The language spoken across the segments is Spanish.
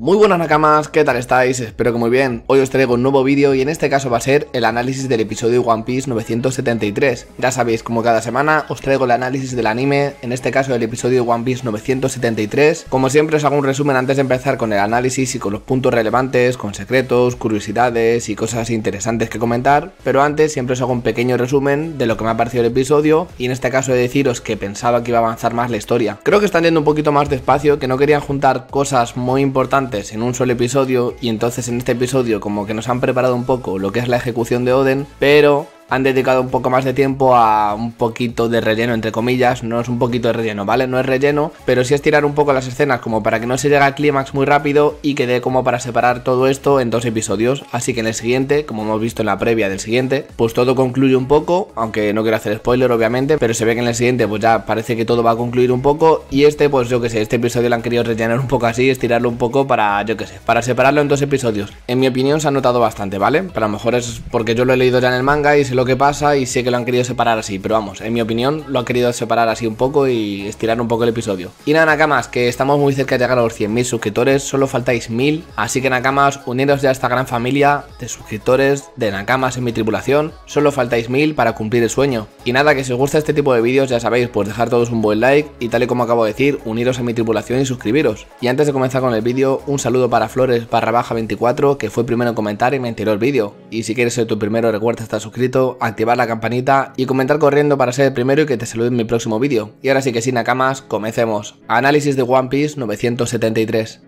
Muy buenas nakamas, ¿qué tal estáis? Espero que muy bien. Hoy os traigo un nuevo vídeo y en este caso va a ser el análisis del episodio One Piece 973. Ya sabéis, como cada semana, os traigo el análisis del anime, en este caso del episodio One Piece 973. Como siempre os hago un resumen antes de empezar con el análisis y con los puntos relevantes, con secretos, curiosidades y cosas interesantes que comentar, pero antes siempre os hago un pequeño resumen de lo que me ha parecido el episodio y en este caso he de deciros que pensaba que iba a avanzar más la historia. Creo que están yendo un poquito más despacio, que no querían juntar cosas muy importantes en un solo episodio y entonces en este episodio como que nos han preparado un poco lo que es la ejecución de Oden, pero han dedicado un poco más de tiempo a un poquito de relleno, entre comillas. No es un poquito de relleno, ¿vale? No es relleno, pero sí estirar un poco las escenas como para que no se llegue al clímax muy rápido y quede como para separar todo esto en dos episodios. Así que en el siguiente, como hemos visto en la previa del siguiente, pues todo concluye un poco, aunque no quiero hacer spoiler obviamente, pero se ve que en el siguiente pues ya parece que todo va a concluir un poco y este pues yo que sé, este episodio lo han querido rellenar un poco así, estirarlo un poco para, yo que sé, para separarlo en dos episodios. En mi opinión se ha notado bastante, ¿vale? Pero a lo mejor es porque yo lo he leído ya en el manga y se lo que pasa y sé que lo han querido separar así, pero vamos, en mi opinión lo han querido separar así un poco y estirar un poco el episodio. Y nada, Nakamas, que estamos muy cerca de llegar a los 100.000 suscriptores, solo faltáis 1.000, así que Nakamas, unidos ya a esta gran familia de suscriptores de Nakamas en mi tripulación, solo faltáis 1.000 para cumplir el sueño. Y nada, que si os gusta este tipo de vídeos ya sabéis, pues dejar todos un buen like y tal y como acabo de decir, uniros a mi tripulación y suscribiros. Y antes de comenzar con el vídeo, un saludo para Flores barra baja 24, que fue el primero en comentar me mi el vídeo. Y si quieres ser tu primero, recuerda estar suscrito activar la campanita y comentar corriendo para ser el primero y que te salude en mi próximo vídeo. Y ahora sí que sin nakamas, comencemos. Análisis de One Piece 973.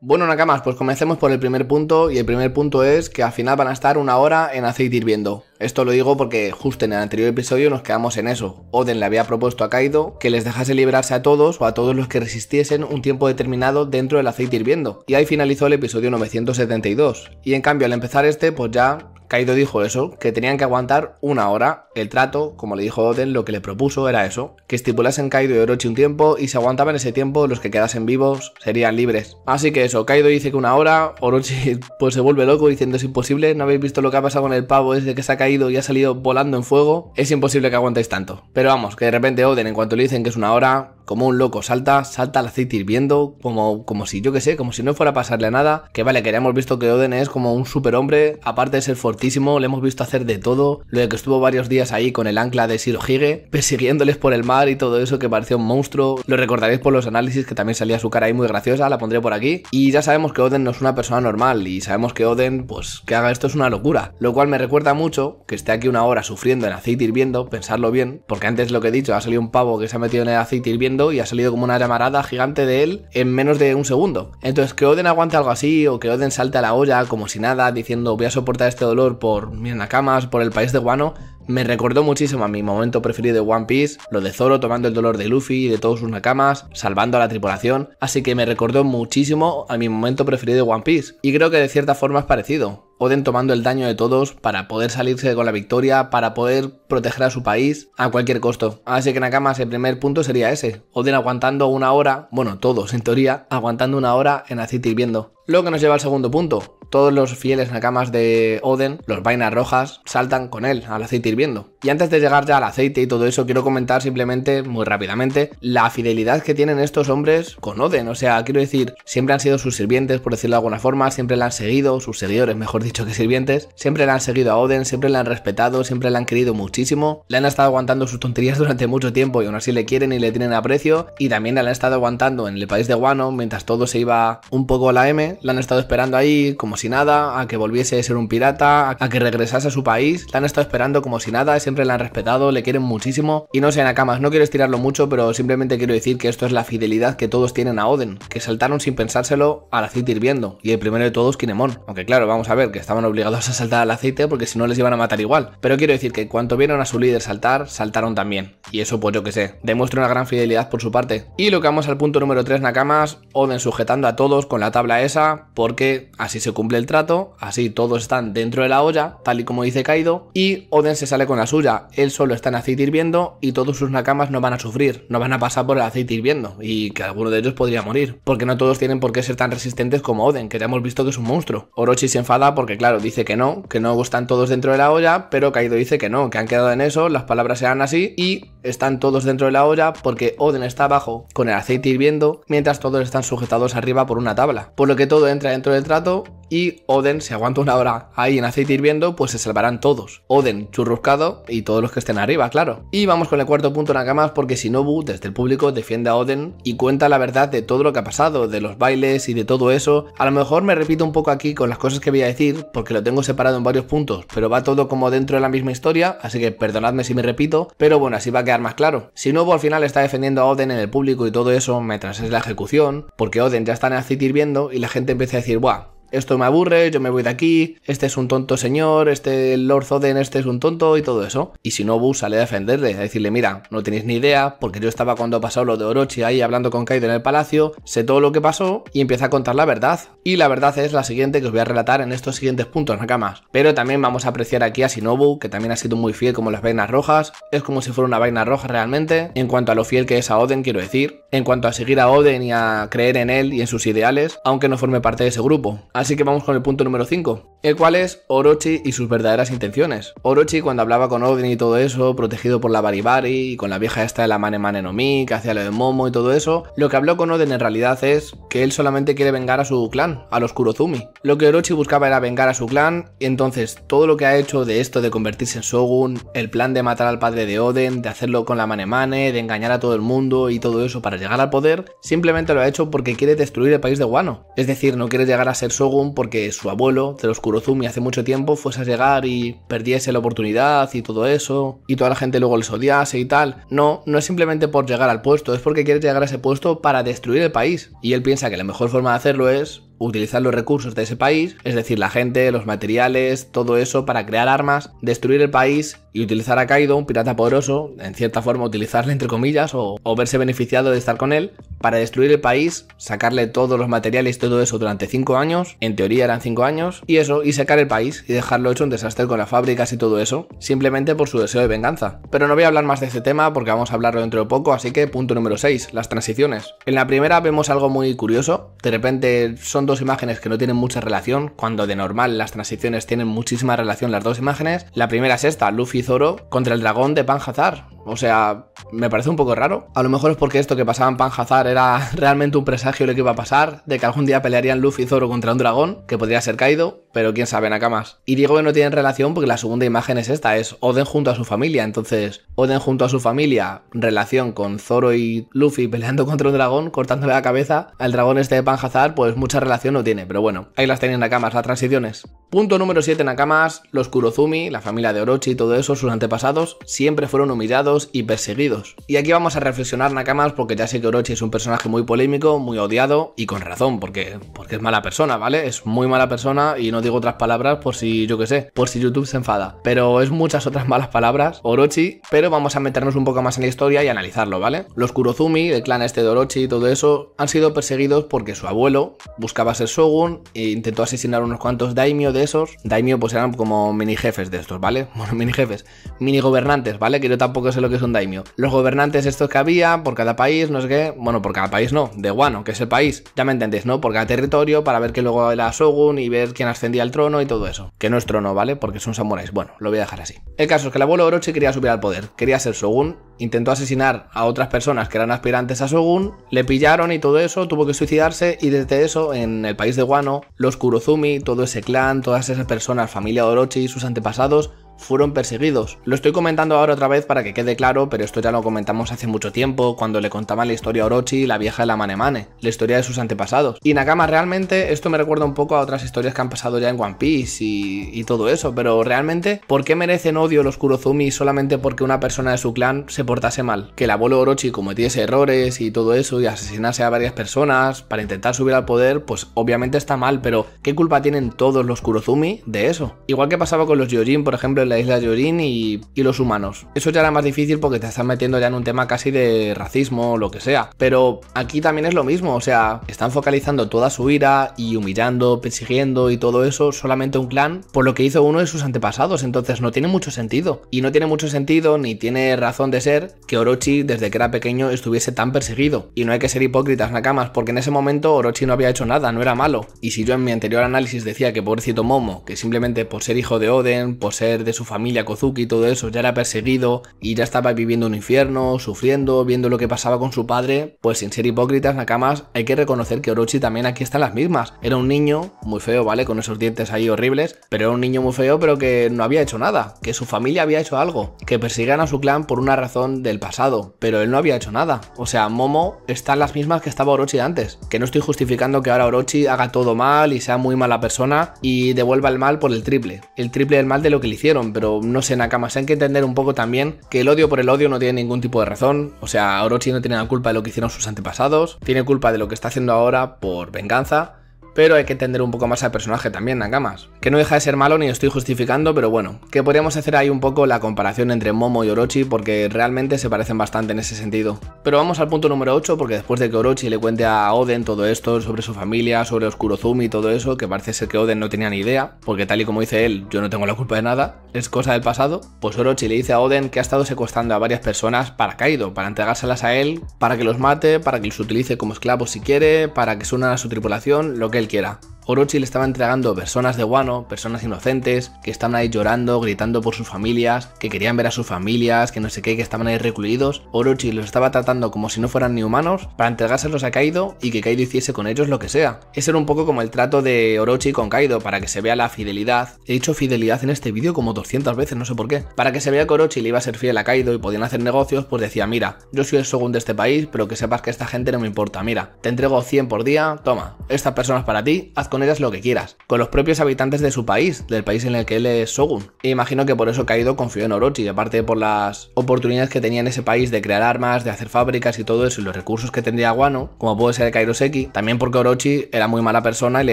Bueno, Nakamas, pues comencemos por el primer punto y el primer punto es que al final van a estar una hora en aceite hirviendo. Esto lo digo porque justo en el anterior episodio nos quedamos en eso. Oden le había propuesto a Kaido que les dejase librarse a todos o a todos los que resistiesen un tiempo determinado dentro del aceite hirviendo. Y ahí finalizó el episodio 972. Y en cambio al empezar este, pues ya Kaido dijo eso, que tenían que aguantar una hora. El trato, como le dijo Oden, lo que le propuso era eso, que estipulasen Kaido y Orochi un tiempo y si aguantaban ese tiempo los que quedasen vivos serían libres. Así que eso, Kaido dice que una hora, Orochi pues se vuelve loco diciendo es imposible, no habéis visto lo que ha pasado con el pavo desde que caído y ha salido volando en fuego, es imposible que aguantéis tanto. Pero vamos, que de repente Oden, en cuanto le dicen que es una hora, como un loco, salta, salta al aceite hirviendo, como, como si, yo que sé, como si no fuera a pasarle a nada. Que vale, que ya hemos visto que Oden es como un superhombre, aparte de ser fortísimo, le hemos visto hacer de todo, lo de que estuvo varios días ahí con el ancla de Shirohige, persiguiéndoles por el mar y todo eso que pareció un monstruo. Lo recordaréis por los análisis que también salía su cara ahí muy graciosa, la pondré por aquí. Y ya sabemos que Oden no es una persona normal y sabemos que Oden, pues que haga esto es una locura, lo cual me recuerda mucho que esté aquí una hora sufriendo en aceite hirviendo, pensarlo bien, porque antes lo que he dicho, ha salido un pavo que se ha metido en el aceite hirviendo y ha salido como una llamarada gigante de él en menos de un segundo. Entonces, que Oden aguante algo así o que Oden salte a la olla como si nada, diciendo voy a soportar este dolor por mis nakamas, por el país de Guano, me recordó muchísimo a mi momento preferido de One Piece, lo de Zoro tomando el dolor de Luffy y de todos sus nakamas, salvando a la tripulación, así que me recordó muchísimo a mi momento preferido de One Piece, y creo que de cierta forma es parecido. Oden tomando el daño de todos para poder salirse con la victoria, para poder proteger a su país a cualquier costo. Así que Nakamas, el primer punto sería ese. Oden aguantando una hora, bueno, todos en teoría, aguantando una hora en City hirviendo. Lo que nos lleva al segundo punto, todos los fieles nakamas de Oden, los vainas rojas, saltan con él al aceite hirviendo. Y antes de llegar ya al aceite y todo eso, quiero comentar simplemente, muy rápidamente, la fidelidad que tienen estos hombres con Oden. O sea, quiero decir, siempre han sido sus sirvientes, por decirlo de alguna forma, siempre le han seguido, sus seguidores, mejor dicho que sirvientes, siempre le han seguido a Oden, siempre le han respetado, siempre le han querido muchísimo, le han estado aguantando sus tonterías durante mucho tiempo y aún así le quieren y le tienen aprecio, y también le han estado aguantando en el país de Wano mientras todo se iba un poco a la M, le han estado esperando ahí, como si nada, a que volviese a ser un pirata, a que regresase a su país. La han estado esperando como si nada, siempre la han respetado, le quieren muchísimo. Y no sé, Nakamas, no quiero estirarlo mucho, pero simplemente quiero decir que esto es la fidelidad que todos tienen a Oden, que saltaron sin pensárselo al aceite hirviendo. Y el primero de todos, Kinemon. Aunque claro, vamos a ver, que estaban obligados a saltar al aceite porque si no les iban a matar igual. Pero quiero decir que cuando vieron a su líder saltar, saltaron también. Y eso pues yo que sé, demuestra una gran fidelidad por su parte. Y lo que vamos al punto número 3, Nakamas, Oden sujetando a todos con la tabla esa, porque así se cumple el trato, así todos están dentro de la olla, tal y como dice Kaido, y Oden se sale con la suya, él solo está en aceite hirviendo y todos sus nakamas no van a sufrir, no van a pasar por el aceite hirviendo, y que alguno de ellos podría morir, porque no todos tienen por qué ser tan resistentes como Oden, que ya hemos visto que es un monstruo. Orochi se enfada porque claro, dice que no, que no están todos dentro de la olla, pero Kaido dice que no, que han quedado en eso, las palabras sean así, y están todos dentro de la olla porque Oden está abajo con el aceite hirviendo, mientras todos están sujetados arriba por una tabla, por lo que todo entra dentro del trato y y Oden se aguanta una hora ahí en aceite hirviendo, pues se salvarán todos. Oden, churruscado y todos los que estén arriba, claro. Y vamos con el cuarto punto Nakamas porque Shinobu, desde el público, defiende a Oden y cuenta la verdad de todo lo que ha pasado, de los bailes y de todo eso. A lo mejor me repito un poco aquí con las cosas que voy a decir, porque lo tengo separado en varios puntos, pero va todo como dentro de la misma historia, así que perdonadme si me repito, pero bueno, así va a quedar más claro. Shinobu al final está defendiendo a Oden en el público y todo eso mientras es la ejecución, porque Oden ya está en aceite hirviendo y la gente empieza a decir, ¡buah! esto me aburre, yo me voy de aquí, este es un tonto señor, este Lord Zoden, este es un tonto y todo eso. Y Shinobu sale a defenderle, a decirle, mira, no tenéis ni idea, porque yo estaba cuando ha pasado lo de Orochi ahí hablando con Kaido en el palacio, sé todo lo que pasó y empieza a contar la verdad. Y la verdad es la siguiente que os voy a relatar en estos siguientes puntos, Nakamas. Pero también vamos a apreciar aquí a Shinobu, que también ha sido muy fiel como las vainas rojas, es como si fuera una vaina roja realmente, en cuanto a lo fiel que es a Oden, quiero decir, en cuanto a seguir a Oden y a creer en él y en sus ideales, aunque no forme parte de ese grupo. Así que vamos con el punto número 5, el cual es Orochi y sus verdaderas intenciones. Orochi cuando hablaba con Odin y todo eso, protegido por la Baribari y con la vieja esta de la Mane Mane no Mi, que hacía lo de Momo y todo eso, lo que habló con Odin en realidad es que él solamente quiere vengar a su clan, a los Kurozumi. Lo que Orochi buscaba era vengar a su clan, y entonces todo lo que ha hecho de esto de convertirse en Shogun, el plan de matar al padre de Odin, de hacerlo con la Mane Mane, de engañar a todo el mundo y todo eso para llegar al poder, simplemente lo ha hecho porque quiere destruir el país de Wano. Es decir, no quiere llegar a ser Shogun porque su abuelo de los Kurozumi hace mucho tiempo fuese a llegar y perdiese la oportunidad y todo eso, y toda la gente luego les odiase y tal. No, no es simplemente por llegar al puesto, es porque quiere llegar a ese puesto para destruir el país. Y él piensa que la mejor forma de hacerlo es utilizar los recursos de ese país, es decir, la gente, los materiales, todo eso para crear armas, destruir el país y utilizar a Kaido, un pirata poderoso, en cierta forma utilizarle entre comillas o, verse beneficiado de estar con él, para destruir el país, sacarle todos los materiales, y todo eso durante 5 años, en teoría eran 5 años, y eso, y sacar el país y dejarlo hecho un desastre con las fábricas y todo eso, simplemente por su deseo de venganza. Pero no voy a hablar más de ese tema porque vamos a hablarlo dentro de poco, así que punto número 6, las transiciones. En la primera vemos algo muy curioso, de repente son dos imágenes que no tienen mucha relación, cuando de normal las transiciones tienen muchísima relación las dos imágenes. La primera es esta, Luffy y Zoro contra el dragón de Panhazar. O sea, me parece un poco raro. A lo mejor es porque esto que pasaba en Panhazar era realmente un presagio de lo que iba a pasar, de que algún día pelearían Luffy y Zoro contra un dragón, que podría ser Kaido, pero quién sabe, Nakamas. Y digo que no tienen relación porque la segunda imagen es esta, es Oden junto a su familia. Entonces, Oden junto a su familia, relación con Zoro y Luffy peleando contra un dragón, cortándole la cabeza al dragón este de Panjazar, pues mucha relación no tiene. Pero bueno, ahí las tenéis Nakamas, las transiciones. Punto número 7, Nakamas, los Kurozumi, la familia de Orochi y todo eso, sus antepasados, siempre fueron humillados y perseguidos. Y aquí vamos a reflexionar, Nakamas, porque ya sé que Orochi es un personaje muy polémico, muy odiado y con razón, porque, porque es mala persona, ¿vale? Es muy mala persona y no tiene otras palabras por si, yo que sé, por si YouTube se enfada. Pero es muchas otras malas palabras, Orochi, pero vamos a meternos un poco más en la historia y analizarlo, ¿vale? Los Kurozumi, el clan este de Orochi y todo eso, han sido perseguidos porque su abuelo buscaba ser Shogun e intentó asesinar unos cuantos daimyo de esos. Daimyo pues eran como mini jefes de estos, ¿vale? Bueno, mini jefes, mini gobernantes, ¿vale? Que yo tampoco sé lo que son un daimyo. Los gobernantes estos que había por cada país, no sé qué, bueno, por cada país no, de Guano, que es el país, ya me entendéis, ¿no? Por cada territorio para ver que luego era Shogun y ver quién ascendió el al trono y todo eso. Que no es trono, ¿vale? Porque son samuráis. Bueno, lo voy a dejar así. El caso es que el abuelo Orochi quería subir al poder, quería ser Shogun, intentó asesinar a otras personas que eran aspirantes a Shogun, le pillaron y todo eso, tuvo que suicidarse y desde eso en el país de Guano, los Kurozumi, todo ese clan, todas esas personas, familia Orochi y sus antepasados, fueron perseguidos. Lo estoy comentando ahora otra vez para que quede claro, pero esto ya lo comentamos hace mucho tiempo, cuando le contaban la historia a Orochi y la vieja de la Manemane, la historia de sus antepasados. Y Nakama, realmente esto me recuerda un poco a otras historias que han pasado ya en One Piece y, y todo eso, pero realmente, ¿por qué merecen odio los Kurozumi solamente porque una persona de su clan se portase mal? Que el abuelo Orochi cometiese errores y todo eso y asesinase a varias personas para intentar subir al poder, pues obviamente está mal, pero ¿qué culpa tienen todos los Kurozumi de eso? Igual que pasaba con los Yojin, por ejemplo, la isla Yorin y, y los humanos. Eso ya era más difícil porque te están metiendo ya en un tema casi de racismo o lo que sea. Pero aquí también es lo mismo, o sea, están focalizando toda su ira y humillando, persiguiendo y todo eso solamente un clan por lo que hizo uno de sus antepasados, entonces no tiene mucho sentido. Y no tiene mucho sentido ni tiene razón de ser que Orochi desde que era pequeño estuviese tan perseguido. Y no hay que ser hipócritas, Nakamas, porque en ese momento Orochi no había hecho nada, no era malo. Y si yo en mi anterior análisis decía que pobrecito Momo, que simplemente por ser hijo de Oden, por ser de su familia Kozuki y todo eso, ya era perseguido y ya estaba viviendo un infierno, sufriendo, viendo lo que pasaba con su padre, pues sin ser hipócritas, Nakamas, hay que reconocer que Orochi también aquí está en las mismas. Era un niño muy feo, ¿vale? Con esos dientes ahí horribles, pero era un niño muy feo, pero que no había hecho nada, que su familia había hecho algo, que persigan a su clan por una razón del pasado, pero él no había hecho nada. O sea, Momo está en las mismas que estaba Orochi antes, que no estoy justificando que ahora Orochi haga todo mal y sea muy mala persona y devuelva el mal por el triple, el triple del mal de lo que le hicieron, pero no sé, Nakamas, hay que entender un poco también que el odio por el odio no tiene ningún tipo de razón. O sea, Orochi no tiene la culpa de lo que hicieron sus antepasados, tiene culpa de lo que está haciendo ahora por venganza pero hay que entender un poco más al personaje también, Nakamas. Que no deja de ser malo ni lo estoy justificando, pero bueno, que podríamos hacer ahí un poco la comparación entre Momo y Orochi porque realmente se parecen bastante en ese sentido. Pero vamos al punto número 8 porque después de que Orochi le cuente a Oden todo esto sobre su familia, sobre Oscurozumi y todo eso, que parece ser que Oden no tenía ni idea, porque tal y como dice él, yo no tengo la culpa de nada, es cosa del pasado, pues Orochi le dice a Oden que ha estado secuestrando a varias personas para Kaido, para entregárselas a él, para que los mate, para que los utilice como esclavos si quiere, para que se unan a su tripulación, lo que él cualquiera. Orochi le estaba entregando personas de Wano, personas inocentes, que estaban ahí llorando, gritando por sus familias, que querían ver a sus familias, que no sé qué, que estaban ahí recluidos. Orochi los estaba tratando como si no fueran ni humanos para entregárselos a Kaido y que Kaido hiciese con ellos lo que sea. Ese era un poco como el trato de Orochi con Kaido para que se vea la fidelidad. He dicho fidelidad en este vídeo como 200 veces, no sé por qué. Para que se vea que Orochi le iba a ser fiel a Kaido y podían hacer negocios, pues decía, mira, yo soy el segundo de este país, pero que sepas que esta gente no me importa, mira, te entrego 100 por día, toma, estas personas para ti, haz con ellas lo que quieras, con los propios habitantes de su país, del país en el que él es Shogun. imagino que por eso Kaido confió en Orochi, aparte por las oportunidades que tenía en ese país de crear armas, de hacer fábricas y todo eso, y los recursos que tendría Guano, como puede ser Kairoseki, también porque Orochi era muy mala persona y le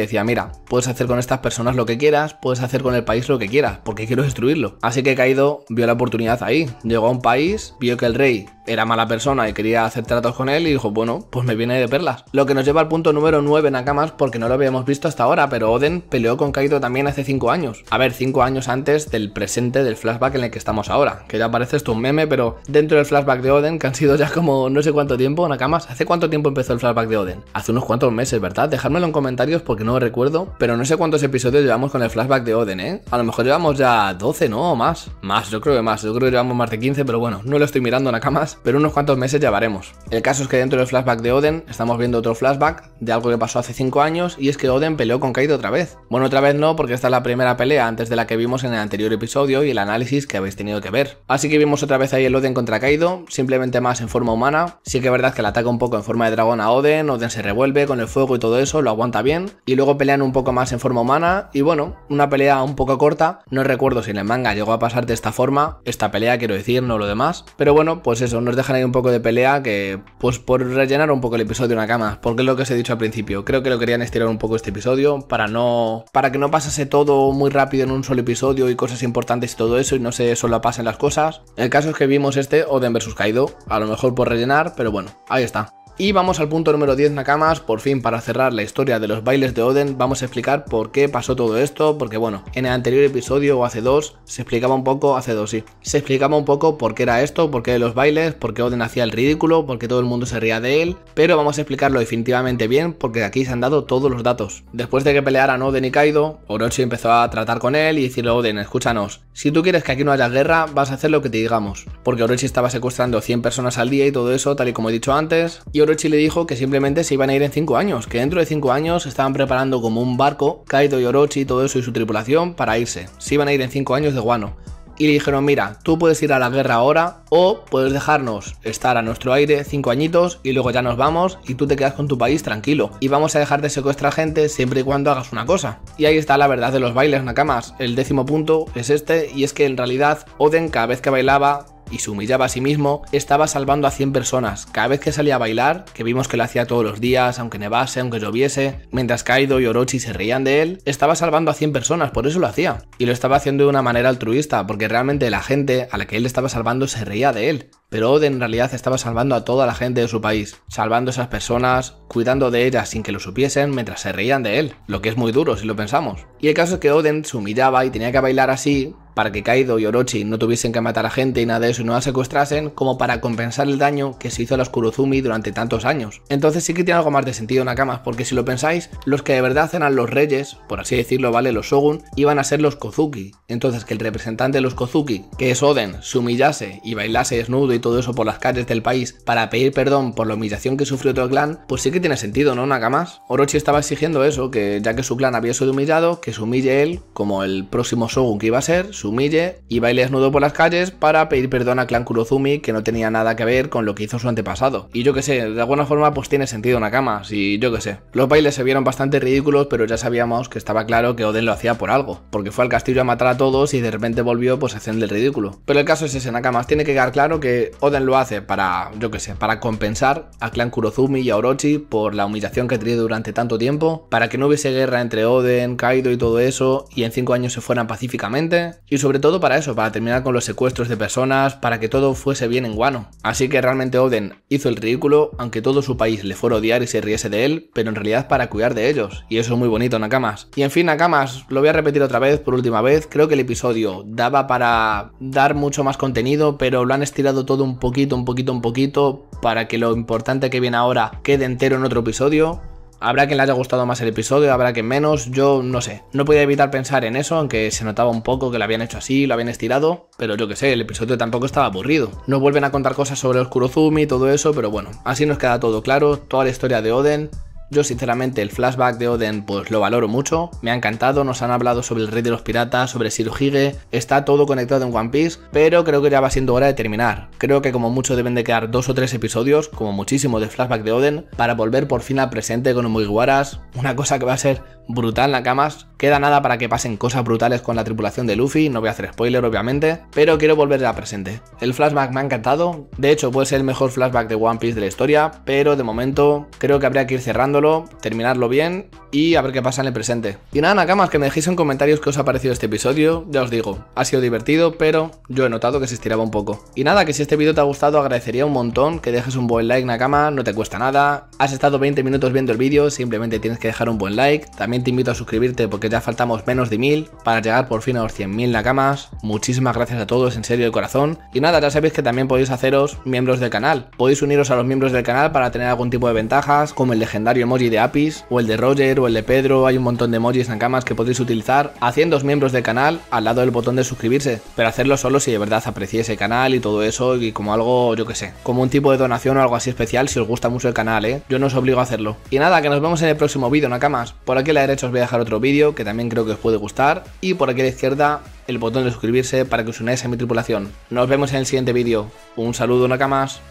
decía, mira, puedes hacer con estas personas lo que quieras, puedes hacer con el país lo que quieras, porque quiero destruirlo. Así que Kaido vio la oportunidad ahí, llegó a un país, vio que el rey era mala persona y quería hacer tratos con él y dijo, bueno, pues me viene de perlas. Lo que nos lleva al punto número 9 en Nakamas porque no lo habíamos visto hasta hasta ahora, pero Oden peleó con Kaido también hace 5 años. A ver, 5 años antes del presente del flashback en el que estamos ahora, que ya parece esto un meme, pero dentro del flashback de Oden, que han sido ya como no sé cuánto tiempo, Nakamas, ¿hace cuánto tiempo empezó el flashback de Oden? Hace unos cuantos meses, ¿verdad? Dejármelo en comentarios porque no recuerdo, pero no sé cuántos episodios llevamos con el flashback de Oden, ¿eh? A lo mejor llevamos ya 12, ¿no? O más. Más, yo creo que más, yo creo que llevamos más de 15, pero bueno, no lo estoy mirando Nakamas, pero unos cuantos meses llevaremos. El caso es que dentro del flashback de Oden estamos viendo otro flashback de algo que pasó hace 5 años y es que Oden peleó con Kaido otra vez. Bueno, otra vez no, porque esta es la primera pelea antes de la que vimos en el anterior episodio y el análisis que habéis tenido que ver. Así que vimos otra vez ahí el Oden contra Kaido, simplemente más en forma humana. Sí que es verdad que le ataca un poco en forma de dragón a Oden, Oden se revuelve con el fuego y todo eso, lo aguanta bien. Y luego pelean un poco más en forma humana y bueno, una pelea un poco corta. No recuerdo si en el manga llegó a pasar de esta forma, esta pelea quiero decir, no lo demás. Pero bueno, pues eso, nos dejan ahí un poco de pelea que pues por rellenar un poco el episodio una cama, porque es lo que os he dicho al principio, creo que lo querían estirar un poco este episodio para no para que no pasase todo muy rápido en un solo episodio y cosas importantes y todo eso y no se solo pasen las cosas. El caso es que vimos este Oden vs caído a lo mejor por rellenar, pero bueno, ahí está. Y vamos al punto número 10, Nakamas. Por fin, para cerrar la historia de los bailes de Oden, vamos a explicar por qué pasó todo esto. Porque, bueno, en el anterior episodio o hace dos, se explicaba un poco, hace dos sí, se explicaba un poco por qué era esto, por qué los bailes, por qué Oden hacía el ridículo, por qué todo el mundo se ría de él. Pero vamos a explicarlo definitivamente bien, porque aquí se han dado todos los datos. Después de que pelearan Oden y Kaido, Orochi empezó a tratar con él y decirle: Oden, escúchanos, si tú quieres que aquí no haya guerra, vas a hacer lo que te digamos. Porque Orochi estaba secuestrando 100 personas al día y todo eso, tal y como he dicho antes. Y Orochi le dijo que simplemente se iban a ir en 5 años, que dentro de 5 años estaban preparando como un barco, Kaido, y todo eso y su tripulación para irse. Se iban a ir en 5 años de guano. Y le dijeron, mira, tú puedes ir a la guerra ahora o puedes dejarnos estar a nuestro aire 5 añitos y luego ya nos vamos y tú te quedas con tu país tranquilo. Y vamos a dejar de secuestrar gente siempre y cuando hagas una cosa. Y ahí está la verdad de los bailes, Nakamas. El décimo punto es este y es que en realidad Oden cada vez que bailaba y se humillaba a sí mismo, estaba salvando a 100 personas. Cada vez que salía a bailar, que vimos que lo hacía todos los días, aunque nevase, aunque lloviese, mientras Kaido y Orochi se reían de él, estaba salvando a 100 personas, por eso lo hacía. Y lo estaba haciendo de una manera altruista, porque realmente la gente a la que él estaba salvando se reía de él. Pero Oden en realidad estaba salvando a toda la gente de su país, salvando a esas personas, cuidando de ellas sin que lo supiesen mientras se reían de él, lo que es muy duro si lo pensamos. Y el caso es que Oden se humillaba y tenía que bailar así para que Kaido y Orochi no tuviesen que matar a gente y nada de eso y no la secuestrasen, como para compensar el daño que se hizo a los Kurozumi durante tantos años. Entonces sí que tiene algo más de sentido Nakamas, porque si lo pensáis, los que de verdad eran los reyes, por así decirlo, vale, los Shogun, iban a ser los Kozuki. Entonces que el representante de los Kozuki, que es Oden, se humillase y bailase desnudo y todo eso por las calles del país para pedir perdón por la humillación que sufrió otro clan, pues sí que tiene sentido, ¿no, Nakamas? Orochi estaba exigiendo eso, que ya que su clan había sido humillado, que se humille él, como el próximo Shogun que iba a ser, humille y baile desnudo por las calles para pedir perdón a Clan Kurozumi que no tenía nada que ver con lo que hizo su antepasado. Y yo que sé, de alguna forma pues tiene sentido una cama, si yo que sé. Los bailes se vieron bastante ridículos, pero ya sabíamos que estaba claro que Oden lo hacía por algo, porque fue al castillo a matar a todos y de repente volvió pues a el ridículo. Pero el caso es ese, Nakamas, tiene que quedar claro que Oden lo hace para, yo que sé, para compensar a Clan Kurozumi y a Orochi por la humillación que ha tenido durante tanto tiempo, para que no hubiese guerra entre Oden, Kaido y todo eso, y en cinco años se fueran pacíficamente, y sobre todo para eso, para terminar con los secuestros de personas, para que todo fuese bien en Guano. Así que realmente Oden hizo el ridículo, aunque todo su país le fuera a odiar y se riese de él, pero en realidad para cuidar de ellos, y eso es muy bonito, Nakamas. Y en fin, Nakamas, lo voy a repetir otra vez, por última vez, creo que el episodio daba para dar mucho más contenido, pero lo han estirado todo un poquito, un poquito, un poquito, para que lo importante que viene ahora quede entero en otro episodio. Habrá quien le haya gustado más el episodio, habrá quien menos, yo no sé. No podía evitar pensar en eso, aunque se notaba un poco que lo habían hecho así, lo habían estirado, pero yo qué sé, el episodio tampoco estaba aburrido. Nos vuelven a contar cosas sobre oscuro Zumi y todo eso, pero bueno, así nos queda todo claro, toda la historia de Oden, yo sinceramente el flashback de Oden pues lo valoro mucho, me ha encantado, nos han hablado sobre el rey de los piratas, sobre Shirohige, está todo conectado en One Piece, pero creo que ya va siendo hora de terminar. Creo que como mucho deben de quedar dos o tres episodios, como muchísimo de flashback de Oden, para volver por fin al presente con Mugiwaras, una cosa que va a ser brutal, Nakamas. Queda nada para que pasen cosas brutales con la tripulación de Luffy, no voy a hacer spoiler obviamente, pero quiero volver a presente. El flashback me ha encantado, de hecho puede ser el mejor flashback de One Piece de la historia, pero de momento creo que habría que ir cerrándolo, terminarlo bien y a ver qué pasa en el presente. Y nada, Nakamas, que me dejéis en comentarios qué os ha parecido este episodio, ya os digo, ha sido divertido, pero yo he notado que se estiraba un poco. Y nada, que si este vídeo te ha gustado agradecería un montón que dejes un buen like, Nakama, no te cuesta nada, has estado 20 minutos viendo el vídeo, simplemente tienes que dejar un buen like, también te invito a suscribirte porque ya faltamos menos de mil para llegar por fin a los 100.000 nakamas. Muchísimas gracias a todos, en serio de corazón. Y nada, ya sabéis que también podéis haceros miembros del canal. Podéis uniros a los miembros del canal para tener algún tipo de ventajas, como el legendario emoji de Apis, o el de Roger, o el de Pedro. Hay un montón de emojis nakamas que podéis utilizar haciendo miembros del canal al lado del botón de suscribirse. Pero hacerlo solo si de verdad apreciéis el canal y todo eso, y como algo, yo que sé, como un tipo de donación o algo así especial si os gusta mucho el canal, ¿eh? Yo no os obligo a hacerlo. Y nada, que nos vemos en el próximo vídeo, nakamas. Por aquí la derecho os voy a dejar otro vídeo que también creo que os puede gustar y por aquí a la izquierda el botón de suscribirse para que os unáis a mi tripulación. Nos vemos en el siguiente vídeo. Un saludo, Nakamas.